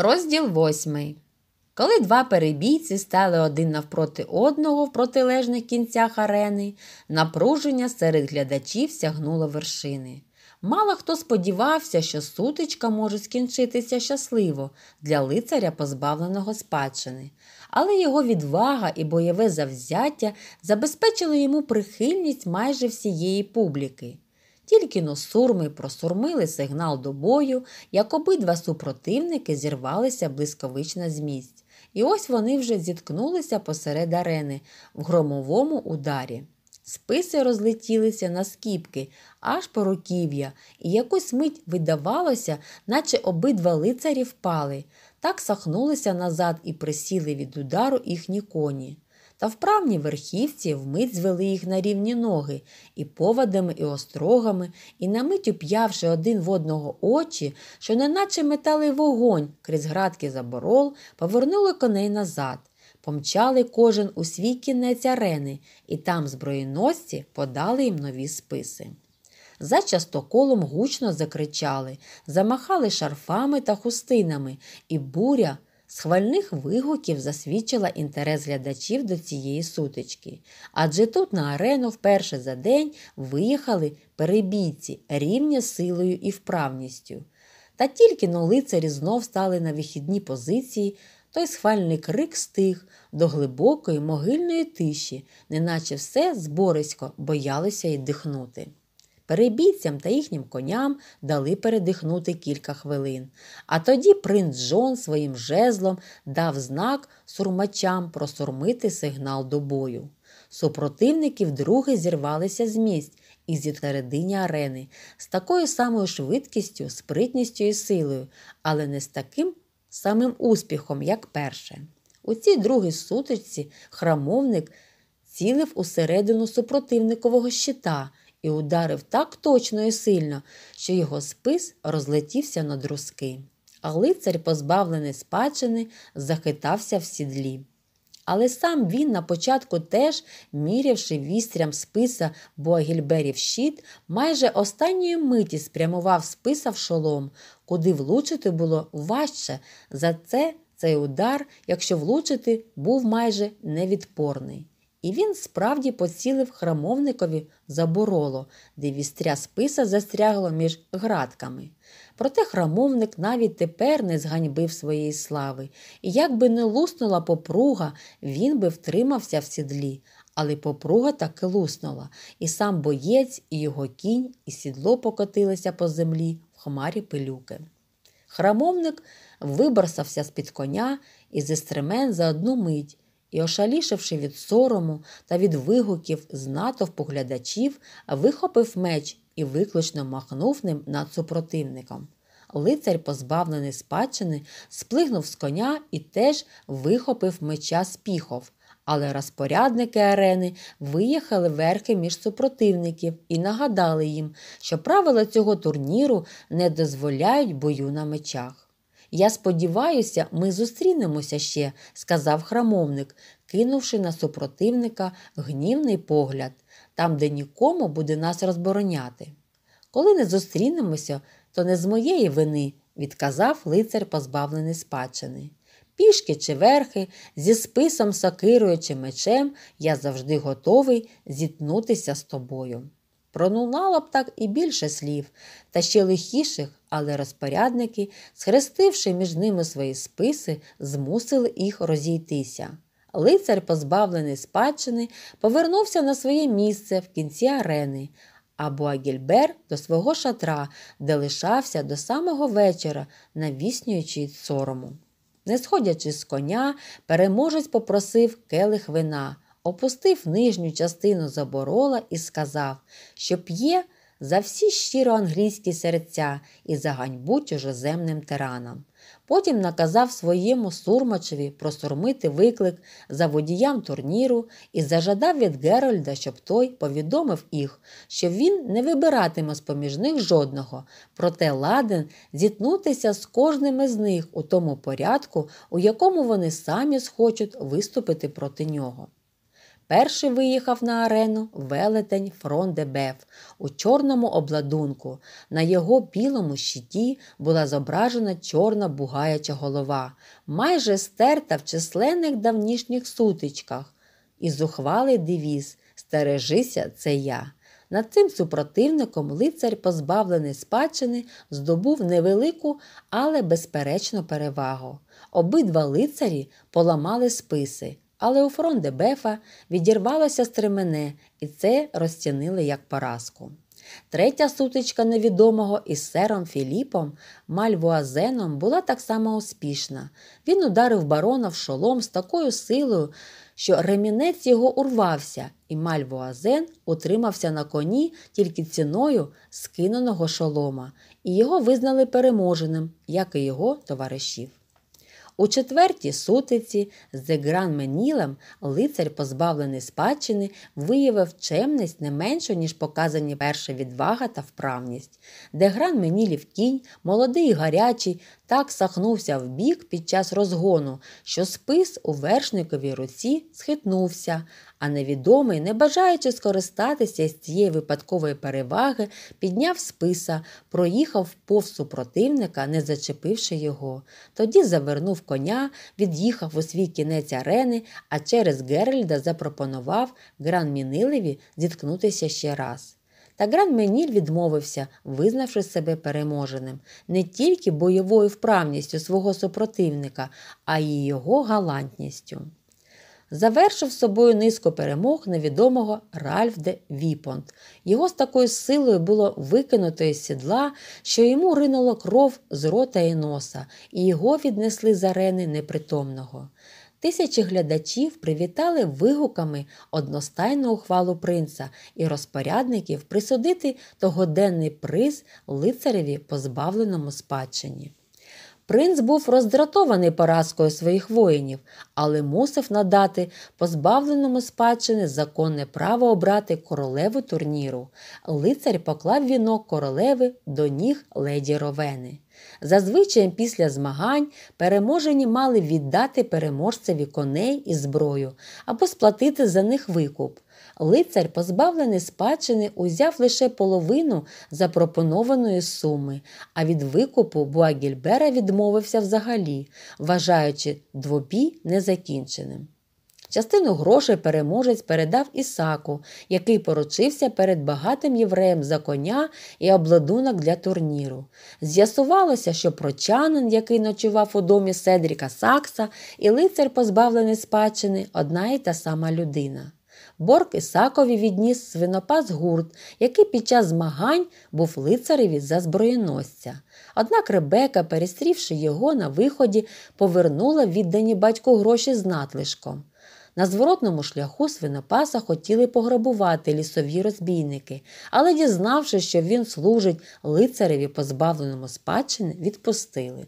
Розділ восьмий. Коли два перебійці стали один навпроти одного в протилежних кінцях арени, напруження серед глядачів сягнуло вершини. Мало хто сподівався, що сутичка може скінчитися щасливо для лицаря, позбавленого спадщини, але його відвага і бойове завзяття забезпечили йому прихильність майже всієї публіки. Тільки но сурми просурмили сигнал до бою, як обидва супротивники зірвалися блискавично з місць. І ось вони вже зіткнулися посеред арени в громовому ударі. Списи розлетілися на скіпки, аж по руків'я, і якусь мить видавалося, наче обидва лицарі впали, так сахнулися назад і присіли від удару їхні коні та вправні верхівці вмить звели їх на рівні ноги, і повадами, і острогами, і на мить уп'явши один в одного очі, що неначе метали вогонь крізь градки заборол, повернули коней назад. Помчали кожен у свій кінець арени, і там зброєносці подали їм нові списи. За частоколом гучно закричали, замахали шарфами та хустинами, і буря Схвальних вигуків засвідчила інтерес глядачів до цієї сутички, адже тут на арену вперше за день виїхали перебійці рівня силою і вправністю. Та тільки но лицарі знов стали на вихідні позиції, той схвальний крик стих до глибокої могильної тиші, неначе все зборисько боялося й дихнути. Перебійцям та їхнім коням дали передихнути кілька хвилин. А тоді принц Джон своїм жезлом дав знак сурмачам просурмити сигнал до бою. Супротивники вдруге зірвалися з місць і зі середині арени з такою самою швидкістю, спритністю і силою, але не з таким самим успіхом, як перше. У цій другій сутичці храмовник цілив усередину супротивникового щита – і ударив так точно і сильно, що його спис розлетівся на друзки. А лицар, позбавлений спадщини, захитався в сідлі. Але сам він на початку теж, мірявши вістрям списа Буагільберів щит, майже останньої миті спрямував списа в шолом, куди влучити було важче. За це цей удар, якщо влучити, був майже невідпорний. І він справді поцілив храмовникові забороло, де вістря списа застрягло між градками. Проте храмовник навіть тепер не зганьбив своєї слави, і якби не луснула попруга, він би втримався в сідлі. Але попруга таки луснула, і сам боєць, і його кінь, і сідло покотилися по землі в хмарі пилюки. Храмовник виборсався з під коня і зістремен за одну мить і, ошалішивши від сорому та від вигуків з натовпу глядачів, вихопив меч і виключно махнув ним над супротивником. Лицар, позбавлений спадщини, сплигнув з коня і теж вихопив меча з піхов. Але розпорядники арени виїхали верхи між супротивників і нагадали їм, що правила цього турніру не дозволяють бою на мечах. Я сподіваюся, ми зустрінемося ще, сказав храмовник, кинувши на супротивника гнівний погляд, там, де нікому буде нас розбороняти. Коли не зустрінемося, то не з моєї вини, відказав лицар, позбавлений спадщини. Пішки чи верхи, зі списом сокирою чи мечем я завжди готовий зіткнутися з тобою. Пронунало б так і більше слів, та ще лихіших, але розпорядники, схрестивши між ними свої списи, змусили їх розійтися. Лицар, позбавлений спадщини, повернувся на своє місце в кінці арени, а Буагільбер до свого шатра, де лишався до самого вечора, навіснюючи сорому. Не сходячи з коня, переможець попросив келих вина опустив нижню частину заборола і сказав, що п'є за всі щиро англійські серця і за ганьбу чужоземним тиранам. Потім наказав своєму сурмачеві просурмити виклик за водіям турніру і зажадав від Герольда, щоб той повідомив їх, що він не вибиратиме з поміж них жодного, проте ладен зітнутися з кожним із них у тому порядку, у якому вони самі схочуть виступити проти нього. Перший виїхав на арену велетень Фрон де у чорному обладунку. На його білому щиті була зображена чорна бугаяча голова, майже стерта в численних давнішніх сутичках. І зухвалий девіз Стережися, це я. Над цим супротивником лицар, позбавлений спадщини, здобув невелику, але безперечну перевагу. Обидва лицарі поламали списи. Але у фронде Бефа відірвалося стремене, і це розцінили як поразку. Третя сутичка невідомого із сером Філіпом Мальвуазеном була так само успішна. Він ударив барона в шолом з такою силою, що ремінець його урвався, і Мальвуазен утримався на коні тільки ціною скиненого шолома, і його визнали переможеним, як і його товаришів. У четвертій сутиці з Гран Менілем лицар, позбавлений спадщини, виявив чемність не меншу, ніж показані перша відвага та вправність. Де Гран Менілів кінь, молодий і гарячий, так сахнувся в бік під час розгону, що спис у вершниковій руці схитнувся, а невідомий, не бажаючи скористатися з цієї випадкової переваги, підняв списа, проїхав повз супротивника, не зачепивши його. Тоді завернув коня, від'їхав у свій кінець арени, а через Геральда запропонував Гран Мінилеві зіткнутися ще раз. Та Гран Меніль відмовився, визнавши себе переможеним не тільки бойовою вправністю свого супротивника, а й його галантністю завершив собою низку перемог невідомого Ральф де Віпонт. Його з такою силою було викинуто із сідла, що йому ринуло кров з рота і носа, і його віднесли з арени непритомного. Тисячі глядачів привітали вигуками одностайну ухвалу принца і розпорядників присудити тогоденний приз лицареві позбавленому спадщині. Принц був роздратований поразкою своїх воїнів, але мусив надати позбавленому спадщини законне право обрати королеву турніру. Лицар поклав вінок королеви до ніг леді Ровени. Зазвичай після змагань переможені мали віддати переможцеві коней і зброю або сплатити за них викуп. Лицар, позбавлений спадщини, узяв лише половину запропонованої суми, а від викупу Буагільбера відмовився взагалі, вважаючи двобій незакінченим. Частину грошей переможець передав Ісаку, який поручився перед багатим євреєм за коня і обладунок для турніру. З'ясувалося, що прочанин, який ночував у домі Седріка Сакса, і лицар, позбавлений спадщини, одна і та сама людина. Борг Ісакові відніс свинопас гурт, який під час змагань був лицареві за зброєносця. Однак Ребека, перестрівши його на виході, повернула віддані батьку гроші з надлишком. На зворотному шляху свинопаса хотіли пограбувати лісові розбійники, але, дізнавшись, що він служить лицареві, позбавленому спадщини, відпустили.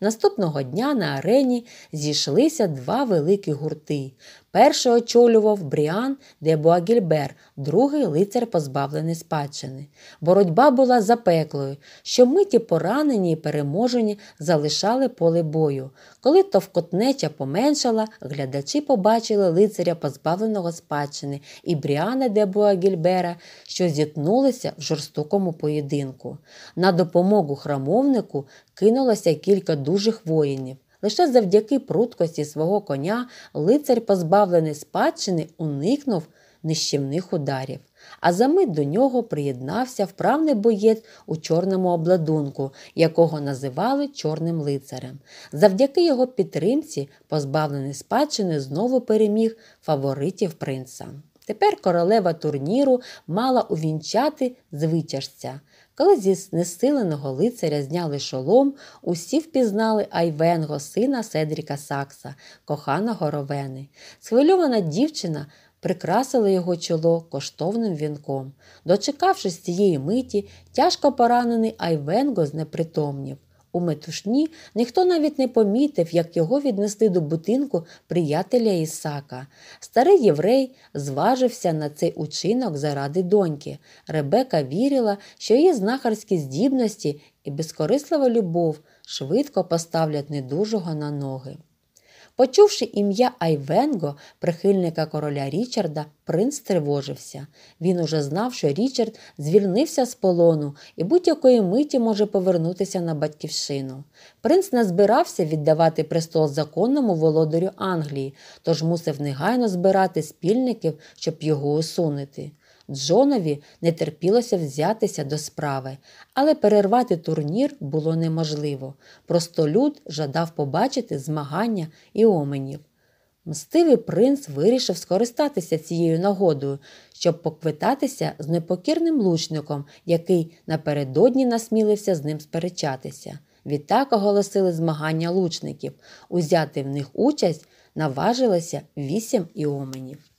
Наступного дня на арені зійшлися два великі гурти Перший очолював Бріан де Буагільбер, другий лицар позбавлений спадщини. Боротьба була запеклою, що миті поранені і переможені залишали поле бою. Коли товкотнеча поменшала, глядачі побачили лицаря позбавленого спадщини і Бріана де Буагільбера, що зіткнулися в жорстокому поєдинку. На допомогу храмовнику кинулося кілька дужих воїнів. Лише завдяки пруткості свого коня лицар, позбавлений спадщини, уникнув нищівних ударів. А за мить до нього приєднався вправний боєць у чорному обладунку, якого називали чорним лицарем. Завдяки його підтримці, позбавлений спадщини знову переміг фаворитів принца. Тепер королева турніру мала увінчати звитяжця. Коли зі знесиленого лицаря зняли шолом, усі впізнали Айвенго, сина Седріка Сакса, коханого ровени. Схвильована дівчина. прикрасила його чоло коштовним вінком. Дочекавшись цієї миті, тяжко поранений Айвенго знепритомнів. У метушні ніхто навіть не помітив, як його віднесли до будинку приятеля Ісака. Старий єврей зважився на цей учинок заради доньки. Ребека вірила, що її знахарські здібності і безкорислива любов швидко поставлять недужого на ноги. Почувши ім'я Айвенго, прихильника короля Річарда, принц тривожився. Він уже знав, що Річард звільнився з полону і будь-якої миті може повернутися на батьківщину. Принц не збирався віддавати престол законному володарю Англії, тож мусив негайно збирати спільників, щоб його усунути. Джонові не терпілося взятися до справи, але перервати турнір було неможливо. Простолюд жадав побачити змагання і оменів. Мстивий принц вирішив скористатися цією нагодою, щоб поквитатися з непокірним лучником, який напередодні насмілився з ним сперечатися. Відтак оголосили змагання лучників. Узяти в них участь наважилося вісім іоменів.